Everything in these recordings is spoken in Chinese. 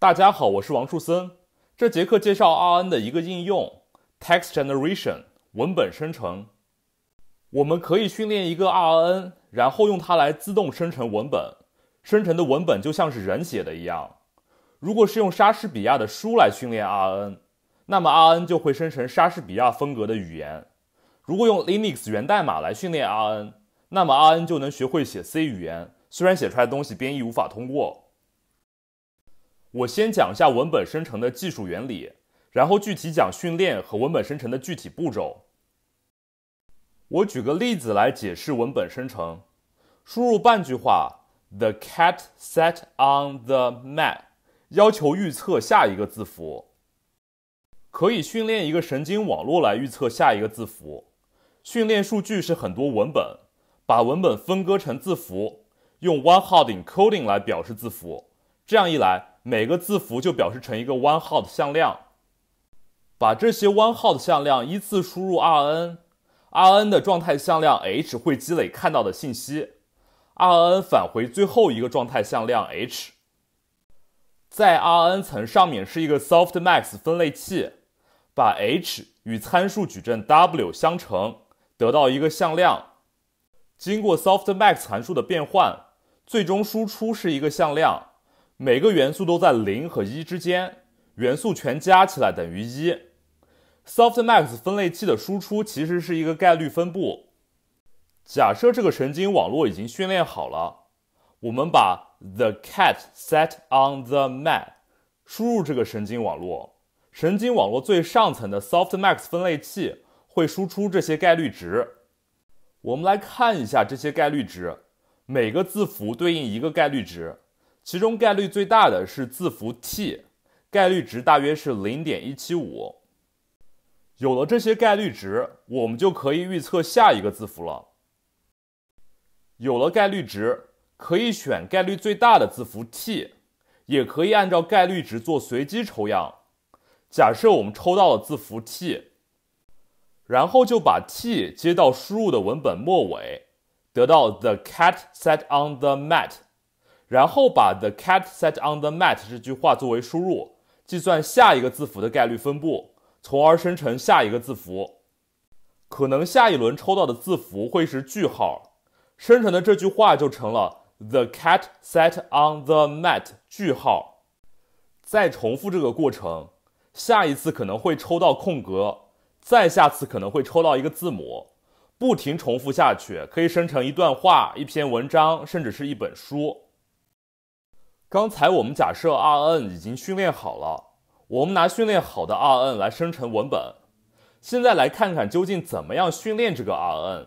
大家好，我是王树森。这节课介绍 R N 的一个应用，text generation 文本生成。我们可以训练一个 R N，然后用它来自动生成文本，生成的文本就像是人写的一样。如果是用莎士比亚的书来训练 R N，那么 R N 就会生成莎士比亚风格的语言。如果用 Linux 源代码来训练 R N，那么 R N 就能学会写 C 语言，虽然写出来的东西编译无法通过。我先讲一下文本生成的技术原理，然后具体讲训练和文本生成的具体步骤。我举个例子来解释文本生成：输入半句话 “the cat sat on the mat”，要求预测下一个字符。可以训练一个神经网络来预测下一个字符。训练数据是很多文本，把文本分割成字符，用 one-hot encoding 来表示字符。这样一来。每个字符就表示成一个 one-hot 向量，把这些 one-hot 向量依次输入 Rn，Rn 的状态向量 h 会积累看到的信息，Rn 返回最后一个状态向量 h，在 Rn 层上面是一个 softmax 分类器，把 h 与参数矩阵 w 相乘，得到一个向量，经过 softmax 函数的变换，最终输出是一个向量。每个元素都在零和一之间，元素全加起来等于一。Softmax 分类器的输出其实是一个概率分布。假设这个神经网络已经训练好了，我们把 the cat sat on the mat 输入这个神经网络，神经网络最上层的 Softmax 分类器会输出这些概率值。我们来看一下这些概率值，每个字符对应一个概率值。其中概率最大的是字符 t，概率值大约是零点一七五。有了这些概率值，我们就可以预测下一个字符了。有了概率值，可以选概率最大的字符 t，也可以按照概率值做随机抽样。假设我们抽到了字符 t，然后就把 t 接到输入的文本末尾，得到 the cat sat on the mat。然后把 "the cat sat on the mat" 这句话作为输入，计算下一个字符的概率分布，从而生成下一个字符。可能下一轮抽到的字符会是句号，生成的这句话就成了 "the cat sat on the mat" 句号。再重复这个过程，下一次可能会抽到空格，再下次可能会抽到一个字母，不停重复下去，可以生成一段话、一篇文章，甚至是一本书。刚才我们假设 R N 已经训练好了，我们拿训练好的 R N 来生成文本。现在来看看究竟怎么样训练这个 R N。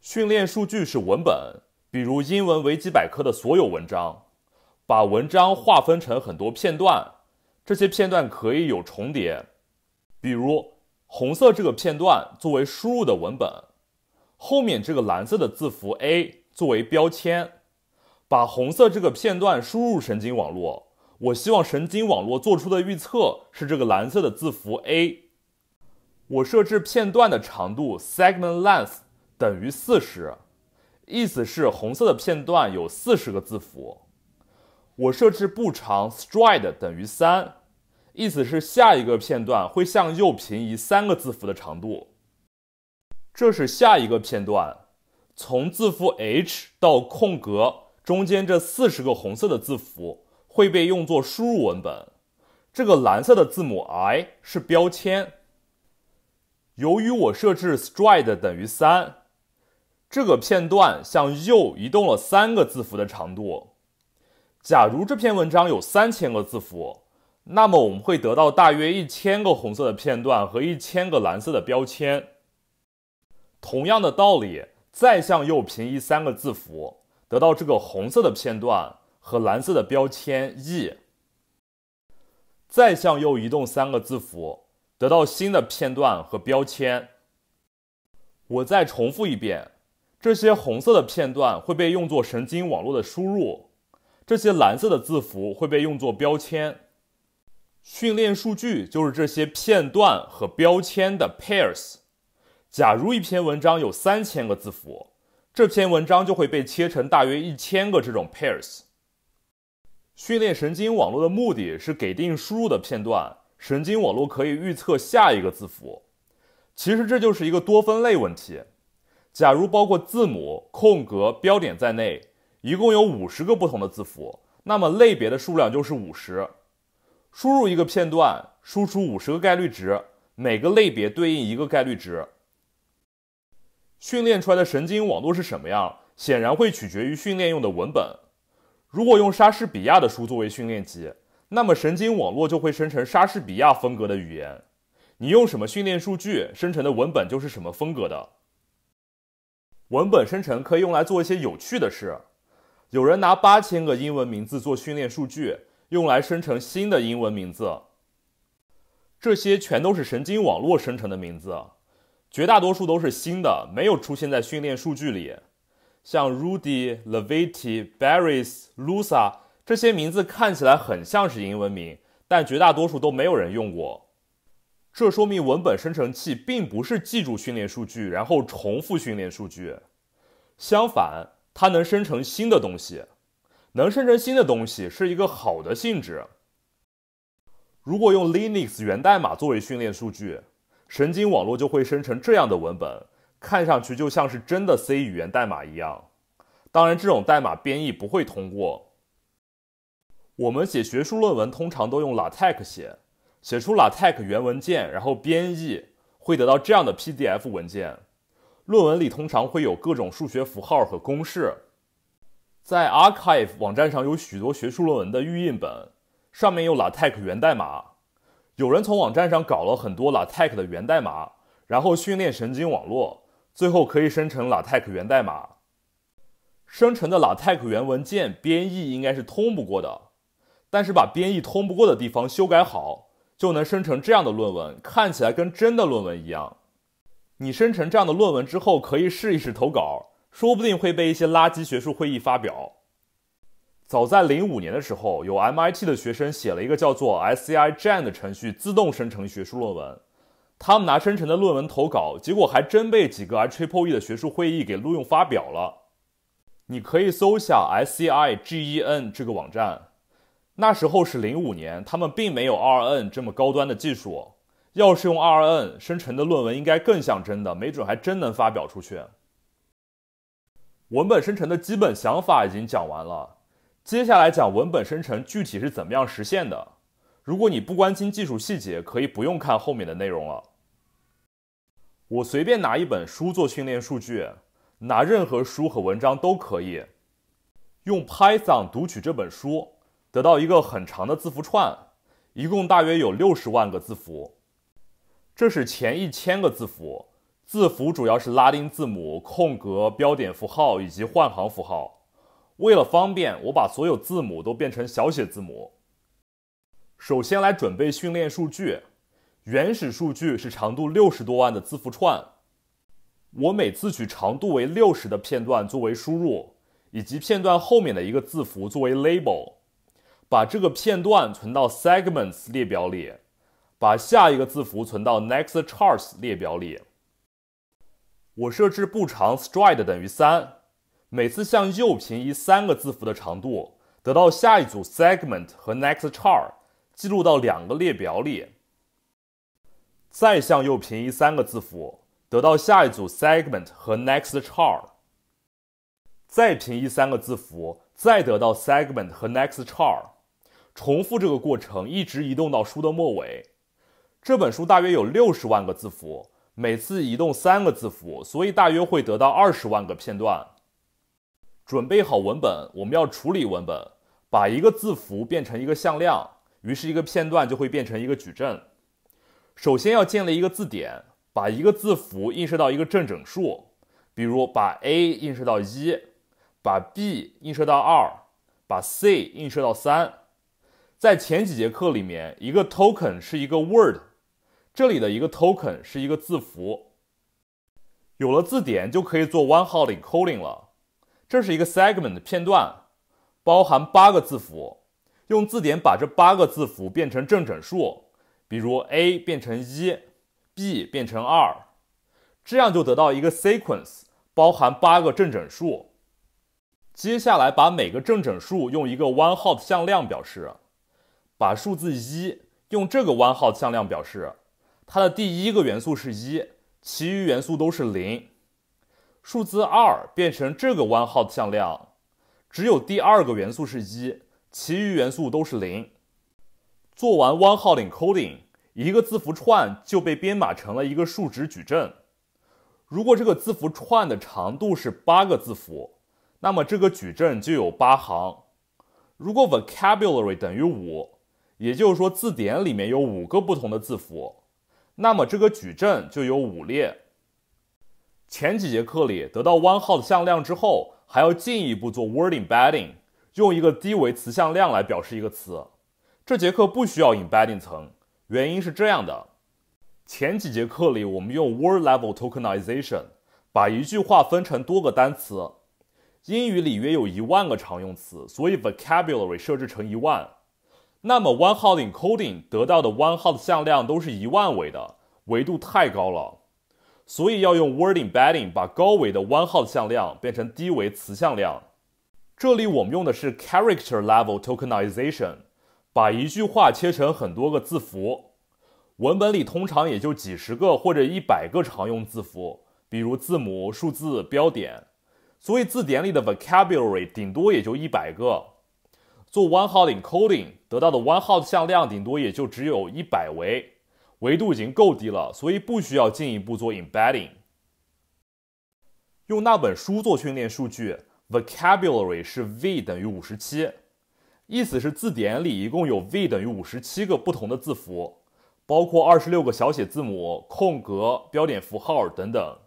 训练数据是文本，比如英文维基百科的所有文章，把文章划分成很多片段，这些片段可以有重叠，比如红色这个片段作为输入的文本，后面这个蓝色的字符 A 作为标签。把红色这个片段输入神经网络，我希望神经网络做出的预测是这个蓝色的字符 A。我设置片段的长度 segment length 等于四十，意思是红色的片段有四十个字符。我设置步长 stride 等于三，意思是下一个片段会向右平移三个字符的长度。这是下一个片段，从字符 H 到空格。中间这四十个红色的字符会被用作输入文本，这个蓝色的字母 i 是标签。由于我设置 stride 等于三，这个片段向右移动了三个字符的长度。假如这篇文章有三千个字符，那么我们会得到大约一千个红色的片段和一千个蓝色的标签。同样的道理，再向右平移三个字符。得到这个红色的片段和蓝色的标签 e，再向右移动三个字符，得到新的片段和标签。我再重复一遍，这些红色的片段会被用作神经网络的输入，这些蓝色的字符会被用作标签。训练数据就是这些片段和标签的 pairs。假如一篇文章有三千个字符。这篇文章就会被切成大约一千个这种 pairs。训练神经网络的目的是给定输入的片段，神经网络可以预测下一个字符。其实这就是一个多分类问题。假如包括字母、空格、标点在内，一共有五十个不同的字符，那么类别的数量就是五十。输入一个片段，输出五十个概率值，每个类别对应一个概率值。训练出来的神经网络是什么样，显然会取决于训练用的文本。如果用莎士比亚的书作为训练集，那么神经网络就会生成莎士比亚风格的语言。你用什么训练数据生成的文本就是什么风格的。文本生成可以用来做一些有趣的事。有人拿八千个英文名字做训练数据，用来生成新的英文名字。这些全都是神经网络生成的名字。绝大多数都是新的，没有出现在训练数据里。像 Rudy Leviti, Baris, Lusa 这些名字看起来很像是英文名，但绝大多数都没有人用过。这说明文本生成器并不是记住训练数据然后重复训练数据，相反，它能生成新的东西。能生成新的东西是一个好的性质。如果用 Linux 源代码作为训练数据。神经网络就会生成这样的文本，看上去就像是真的 C 语言代码一样。当然，这种代码编译不会通过。我们写学术论文通常都用 LaTeX 写，写出 LaTeX 原文件，然后编译会得到这样的 PDF 文件。论文里通常会有各种数学符号和公式。在 Archive 网站上有许多学术论文的预印本，上面有 LaTeX 源代码。有人从网站上搞了很多 LaTeX 的源代码，然后训练神经网络，最后可以生成 LaTeX 源代码。生成的 LaTeX 源文件编译应该是通不过的，但是把编译通不过的地方修改好，就能生成这样的论文，看起来跟真的论文一样。你生成这样的论文之后，可以试一试投稿，说不定会被一些垃圾学术会议发表。早在零五年的时候，有 MIT 的学生写了一个叫做 SCIgen 的程序，自动生成学术论文。他们拿生成的论文投稿，结果还真被几个 h p e 的学术会议给录用发表了。你可以搜一下 SCIgen 这个网站。那时候是零五年，他们并没有 RN 这么高端的技术。要是用 RN 生成的论文，应该更像真的，没准还真能发表出去。文本生成的基本想法已经讲完了。接下来讲文本生成具体是怎么样实现的。如果你不关心技术细节，可以不用看后面的内容了。我随便拿一本书做训练数据，拿任何书和文章都可以。用 Python 读取这本书，得到一个很长的字符串，一共大约有六十万个字符。这是前一千个字符，字符主要是拉丁字母、空格、标点符号以及换行符号。为了方便，我把所有字母都变成小写字母。首先来准备训练数据，原始数据是长度六十多万的字符串。我每次取长度为六十的片段作为输入，以及片段后面的一个字符作为 label，把这个片段存到 segments 列表里，把下一个字符存到 next_chars t 列表里。我设置步长 stride 等于三。每次向右平移三个字符的长度，得到下一组 segment 和 next char，记录到两个列表里。再向右平移三个字符，得到下一组 segment 和 next char。再平移三个字符，再得到 segment 和 next char。重复这个过程，一直移动到书的末尾。这本书大约有六十万个字符，每次移动三个字符，所以大约会得到二十万个片段。准备好文本，我们要处理文本，把一个字符变成一个向量，于是一个片段就会变成一个矩阵。首先要建立一个字典，把一个字符映射到一个正整数，比如把 a 映射到一，把 b 映射到二，把 c 映射到三。在前几节课里面，一个 token 是一个 word，这里的一个 token 是一个字符。有了字典，就可以做 one-hot encoding 了。这是一个 segment 片段，包含八个字符。用字典把这八个字符变成正整数，比如 a 变成一，b 变成二，这样就得到一个 sequence，包含八个正整数。接下来把每个正整数用一个弯号的向量表示，把数字一用这个弯号向量表示，它的第一个元素是一，其余元素都是零。数字二变成这个弯号向量，只有第二个元素是一，其余元素都是零。做完弯号的 encoding，一个字符串就被编码成了一个数值矩阵。如果这个字符串的长度是八个字符，那么这个矩阵就有八行。如果 vocabulary 等于五，也就是说字典里面有五个不同的字符，那么这个矩阵就有五列。前几节课里得到 one-hot 向量之后，还要进一步做 word embedding，用一个低维词向量来表示一个词。这节课不需要 embedding 层，原因是这样的：前几节课里我们用 word-level tokenization 把一句话分成多个单词，英语里约有一万个常用词，所以 vocabulary 设置成一万。那么 one-hot encoding 得到的 one-hot 向量都是一万维的，维度太高了。所以要用 word embedding 把高维的 one-hot 向量变成低维词向量。这里我们用的是 character level tokenization，把一句话切成很多个字符。文本里通常也就几十个或者一百个常用字符，比如字母、数字、标点。所以字典里的 vocabulary 顶多也就一百个。做 one-hot encoding 得到的 one-hot 向量顶多也就只有一百维。维度已经够低了，所以不需要进一步做 embedding。用那本书做训练数据，vocabulary 是 v 等于五十七，意思是字典里一共有 v 等于五十七个不同的字符，包括二十六个小写字母、空格、标点符号等等。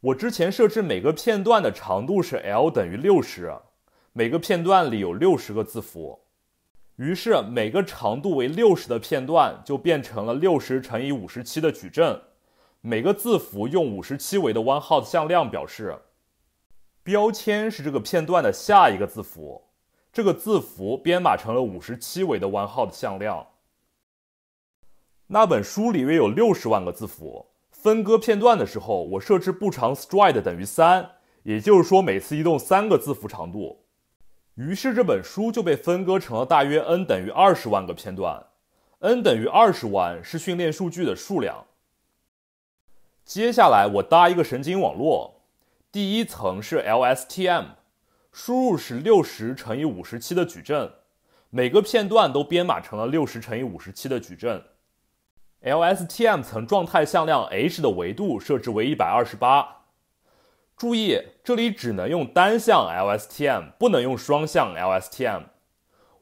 我之前设置每个片段的长度是 l 等于六十，每个片段里有六十个字符。于是，每个长度为六十的片段就变成了六十乘以五十七的矩阵。每个字符用五十七维的弯号 t 向量表示。标签是这个片段的下一个字符，这个字符编码成了五十七维的弯号 t 向量。那本书里约有六十万个字符。分割片段的时候，我设置步长 stride 等于三，也就是说每次移动三个字符长度。于是这本书就被分割成了大约 n 等于二十万个片段，n 等于二十万是训练数据的数量。接下来我搭一个神经网络，第一层是 LSTM，输入是六十乘以五十七的矩阵，每个片段都编码成了六十乘以五十七的矩阵。LSTM 层状态向量 h 的维度设置为一百二十八。注意，这里只能用单向 LSTM，不能用双向 LSTM。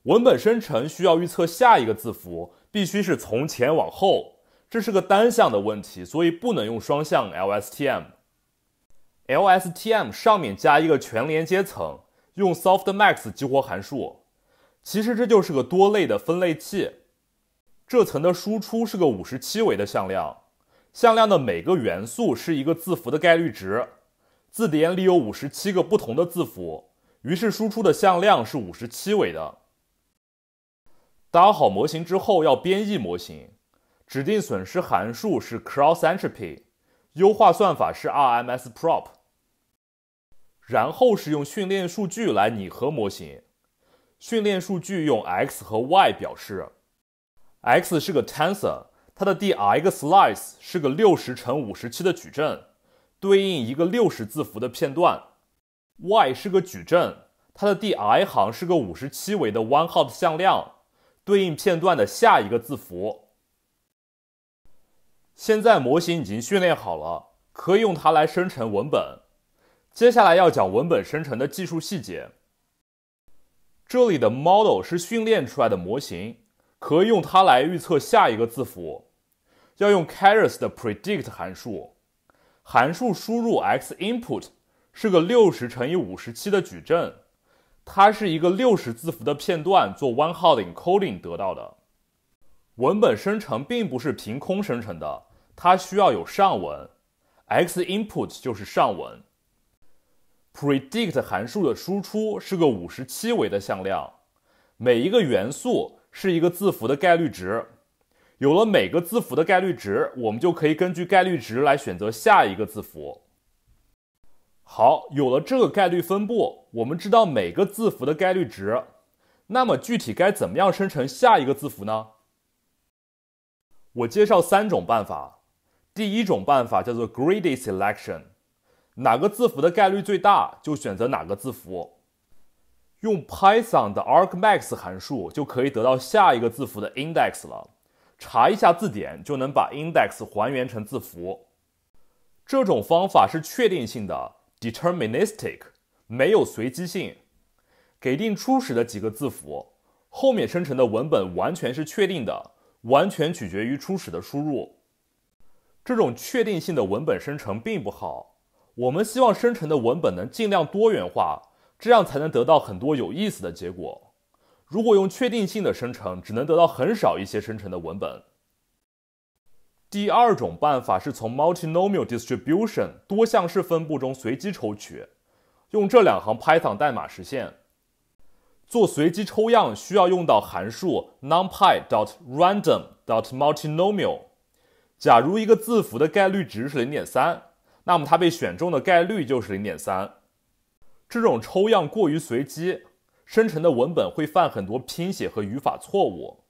文本生成需要预测下一个字符，必须是从前往后，这是个单向的问题，所以不能用双向 LSTM。LSTM 上面加一个全连接层，用 Softmax 激活函数，其实这就是个多类的分类器。这层的输出是个五十七维的向量，向量的每个元素是一个字符的概率值。字典里有五十七个不同的字符，于是输出的向量是五十七维的。搭好模型之后，要编译模型，指定损失函数是 cross entropy，优化算法是 rmsprop。然后是用训练数据来拟合模型，训练数据用 x 和 y 表示，x 是个 tensor，它的第 x slice 是个六十乘五十七的矩阵。对应一个六十字符的片段，y 是个矩阵，它的第 i 行是个五十七维的 one-hot 向量，对应片段的下一个字符。现在模型已经训练好了，可以用它来生成文本。接下来要讲文本生成的技术细节。这里的 model 是训练出来的模型，可以用它来预测下一个字符，要用 chars 的 predict 函数。函数输入 x input 是个六十乘以五十七的矩阵，它是一个六十字符的片段做 one-hot encoding 得到的。文本生成并不是凭空生成的，它需要有上文，x input 就是上文。predict 函数的输出是个五十七维的向量，每一个元素是一个字符的概率值。有了每个字符的概率值，我们就可以根据概率值来选择下一个字符。好，有了这个概率分布，我们知道每个字符的概率值，那么具体该怎么样生成下一个字符呢？我介绍三种办法。第一种办法叫做 greedy selection，哪个字符的概率最大就选择哪个字符。用 Python 的 argmax 函数就可以得到下一个字符的 index 了。查一下字典就能把 index 还原成字符。这种方法是确定性的 （deterministic），没有随机性。给定初始的几个字符，后面生成的文本完全是确定的，完全取决于初始的输入。这种确定性的文本生成并不好。我们希望生成的文本能尽量多元化，这样才能得到很多有意思的结果。如果用确定性的生成，只能得到很少一些生成的文本。第二种办法是从 multinomial distribution 多项式分布中随机抽取，用这两行 Python 代码实现。做随机抽样需要用到函数 numpy.dot.random.dot.multinomial。假如一个字符的概率值是0.3，那么它被选中的概率就是0.3。这种抽样过于随机。生成的文本会犯很多拼写和语法错误。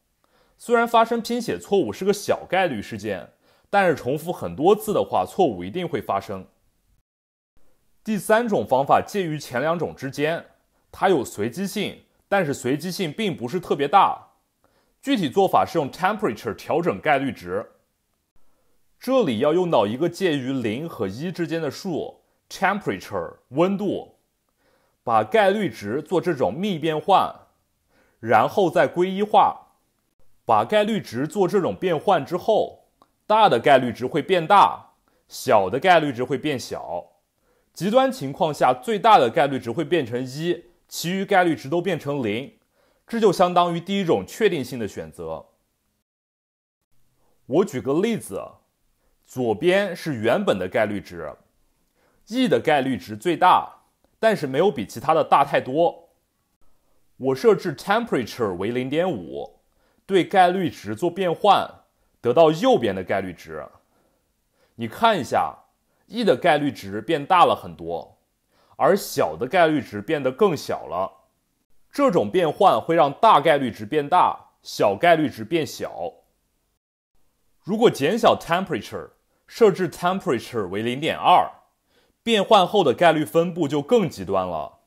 虽然发生拼写错误是个小概率事件，但是重复很多次的话，错误一定会发生。第三种方法介于前两种之间，它有随机性，但是随机性并不是特别大。具体做法是用 temperature 调整概率值。这里要用到一个介于零和一之间的数，temperature 温度。把概率值做这种幂变换，然后再归一化。把概率值做这种变换之后，大的概率值会变大，小的概率值会变小。极端情况下，最大的概率值会变成一，其余概率值都变成零，这就相当于第一种确定性的选择。我举个例子，左边是原本的概率值，E 的概率值最大。但是没有比其他的大太多。我设置 temperature 为零点五，对概率值做变换，得到右边的概率值。你看一下，e 的概率值变大了很多，而小的概率值变得更小了。这种变换会让大概率值变大，小概率值变小。如果减小 temperature，设置 temperature 为零点二。变换后的概率分布就更极端了，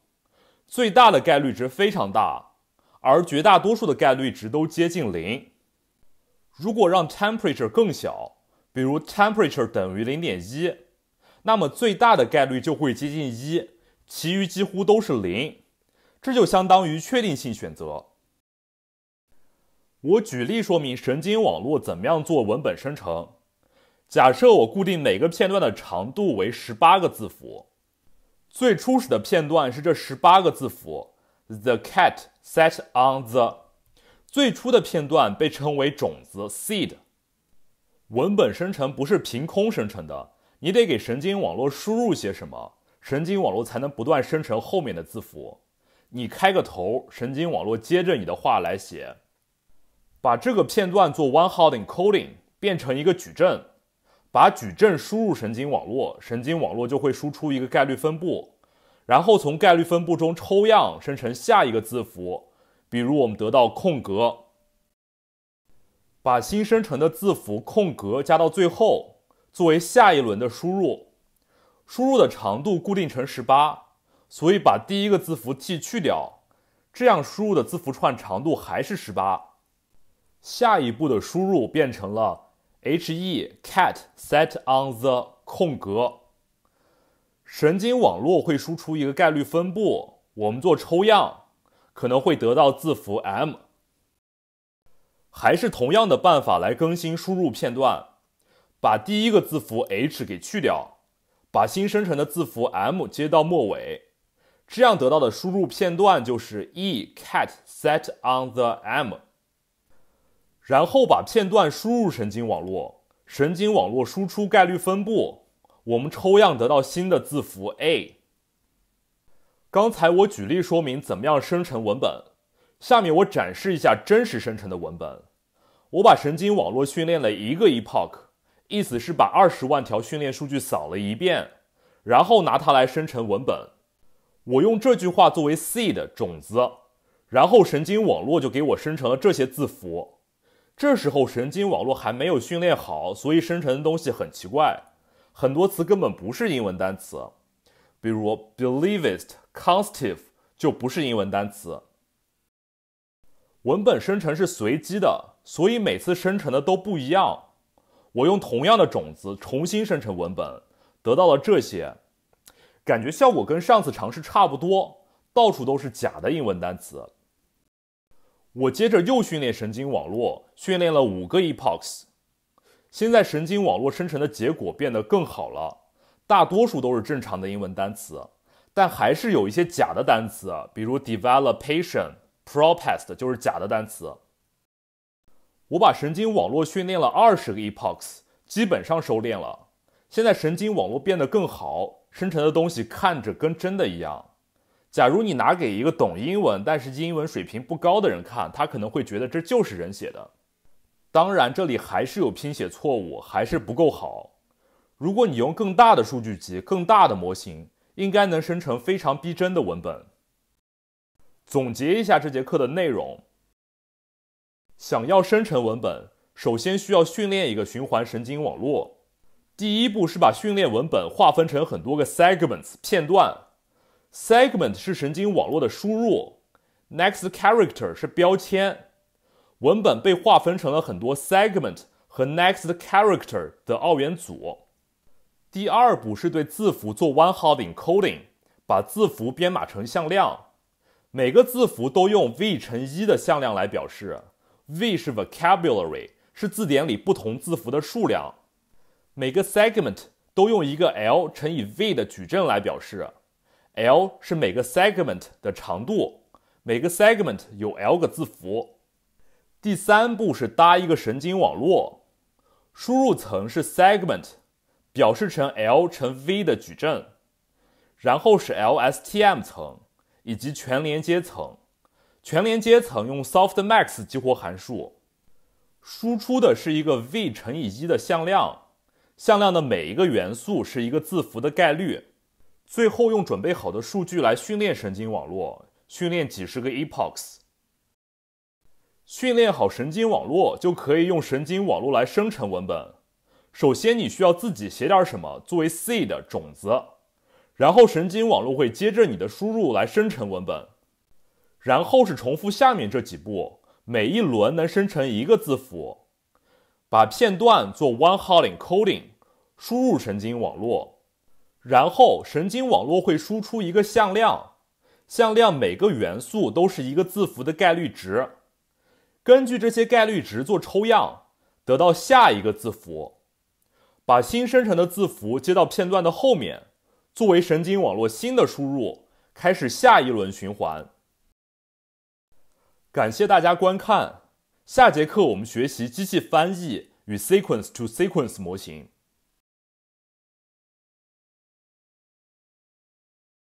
最大的概率值非常大，而绝大多数的概率值都接近零。如果让 temperature 更小，比如 temperature 等于零点一，那么最大的概率就会接近一，其余几乎都是零，这就相当于确定性选择。我举例说明神经网络怎么样做文本生成。假设我固定每个片段的长度为十八个字符，最初始的片段是这十八个字符，the cat sat on the。最初的片段被称为种子 （seed）。文本生成不是凭空生成的，你得给神经网络输入些什么，神经网络才能不断生成后面的字符。你开个头，神经网络接着你的话来写，把这个片段做 one-hot encoding，变成一个矩阵。把矩阵输入神经网络，神经网络就会输出一个概率分布，然后从概率分布中抽样生成下一个字符。比如我们得到空格，把新生成的字符空格加到最后，作为下一轮的输入。输入的长度固定成十八，所以把第一个字符 t 去掉，这样输入的字符串长度还是十八。下一步的输入变成了。h e cat s e t on the 空格，神经网络会输出一个概率分布，我们做抽样，可能会得到字符 m。还是同样的办法来更新输入片段，把第一个字符 h 给去掉，把新生成的字符 m 接到末尾，这样得到的输入片段就是 e cat s e t on the m。然后把片段输入神经网络，神经网络输出概率分布，我们抽样得到新的字符 a。刚才我举例说明怎么样生成文本，下面我展示一下真实生成的文本。我把神经网络训练了一个 epoch，意思是把二十万条训练数据扫了一遍，然后拿它来生成文本。我用这句话作为 seed 种子，然后神经网络就给我生成了这些字符。这时候神经网络还没有训练好，所以生成的东西很奇怪，很多词根本不是英文单词，比如 believest、constive 就不是英文单词。文本生成是随机的，所以每次生成的都不一样。我用同样的种子重新生成文本，得到了这些，感觉效果跟上次尝试差不多，到处都是假的英文单词。我接着又训练神经网络，训练了五个 epochs，现在神经网络生成的结果变得更好了，大多数都是正常的英文单词，但还是有一些假的单词，比如 development、p r o p e s e d 就是假的单词。我把神经网络训练了二十个 epochs，基本上收敛了，现在神经网络变得更好，生成的东西看着跟真的一样。假如你拿给一个懂英文但是英文水平不高的人看，他可能会觉得这就是人写的。当然，这里还是有拼写错误，还是不够好。如果你用更大的数据集、更大的模型，应该能生成非常逼真的文本。总结一下这节课的内容：想要生成文本，首先需要训练一个循环神经网络。第一步是把训练文本划分成很多个 segments 片段。Segment 是神经网络的输入，next character 是标签。文本被划分成了很多 Segment 和 next character 的二元组。第二步是对字符做 o n e h o t e n Coding，把字符编码成向量，每个字符都用 v 乘一的向量来表示，v 是 vocabulary，是字典里不同字符的数量。每个 Segment 都用一个 l 乘以 v 的矩阵来表示。L 是每个 segment 的长度，每个 segment 有 L 个字符。第三步是搭一个神经网络，输入层是 segment，表示成 L 乘 V 的矩阵，然后是 LSTM 层以及全连接层，全连接层用 Softmax 激活函数，输出的是一个 V 乘以一的向量，向量的每一个元素是一个字符的概率。最后用准备好的数据来训练神经网络，训练几十个 epochs。训练好神经网络，就可以用神经网络来生成文本。首先你需要自己写点什么作为 seed 种子，然后神经网络会接着你的输入来生成文本。然后是重复下面这几步，每一轮能生成一个字符，把片段做 one-hot encoding 输入神经网络。然后，神经网络会输出一个向量，向量每个元素都是一个字符的概率值。根据这些概率值做抽样，得到下一个字符。把新生成的字符接到片段的后面，作为神经网络新的输入，开始下一轮循环。感谢大家观看，下节课我们学习机器翻译与 sequence to sequence 模型。